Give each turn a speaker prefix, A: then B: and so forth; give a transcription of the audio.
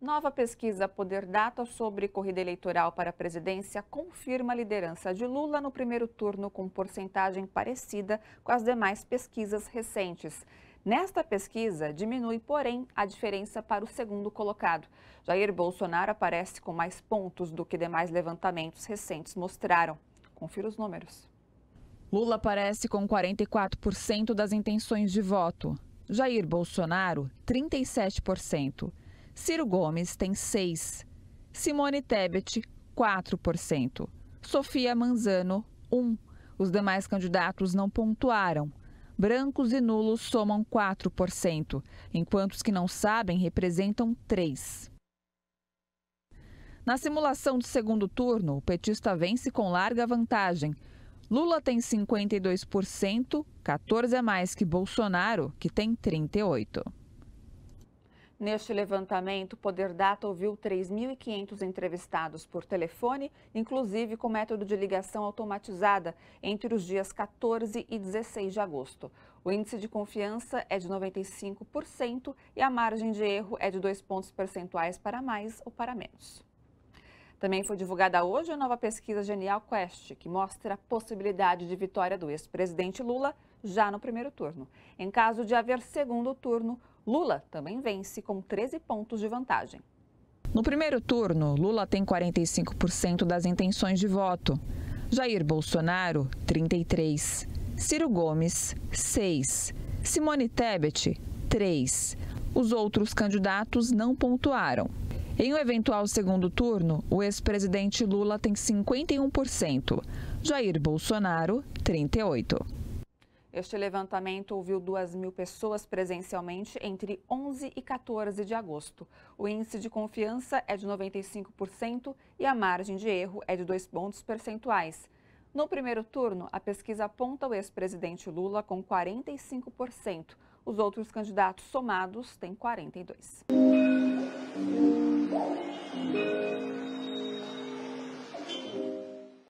A: Nova pesquisa Poder Data sobre corrida eleitoral para a presidência confirma a liderança de Lula no primeiro turno com porcentagem parecida com as demais pesquisas recentes. Nesta pesquisa, diminui, porém, a diferença para o segundo colocado. Jair Bolsonaro aparece com mais pontos do que demais levantamentos recentes mostraram. Confira os números. Lula aparece com 44% das intenções de voto. Jair Bolsonaro, 37%. Ciro Gomes tem 6%. Simone Tebet, 4%. Sofia Manzano, 1%. Os demais candidatos não pontuaram. Brancos e nulos somam 4%, enquanto os que não sabem representam 3%. Na simulação do segundo turno, o petista vence com larga vantagem. Lula tem 52%, 14% a mais que Bolsonaro, que tem 38%. Neste levantamento, o Poder Data ouviu 3.500 entrevistados por telefone, inclusive com método de ligação automatizada, entre os dias 14 e 16 de agosto. O índice de confiança é de 95% e a margem de erro é de 2 pontos percentuais para mais ou para menos. Também foi divulgada hoje a nova pesquisa Genial Quest, que mostra a possibilidade de vitória do ex-presidente Lula já no primeiro turno. Em caso de haver segundo turno, Lula também vence com 13 pontos de vantagem. No primeiro turno, Lula tem 45% das intenções de voto. Jair Bolsonaro, 33%. Ciro Gomes, 6%. Simone Tebet, 3%. Os outros candidatos não pontuaram. Em um eventual segundo turno, o ex-presidente Lula tem 51%, Jair Bolsonaro, 38%. Este levantamento ouviu 2 mil pessoas presencialmente entre 11 e 14 de agosto. O índice de confiança é de 95% e a margem de erro é de 2 pontos percentuais. No primeiro turno, a pesquisa aponta o ex-presidente Lula com 45%. Os outros candidatos somados têm 42%.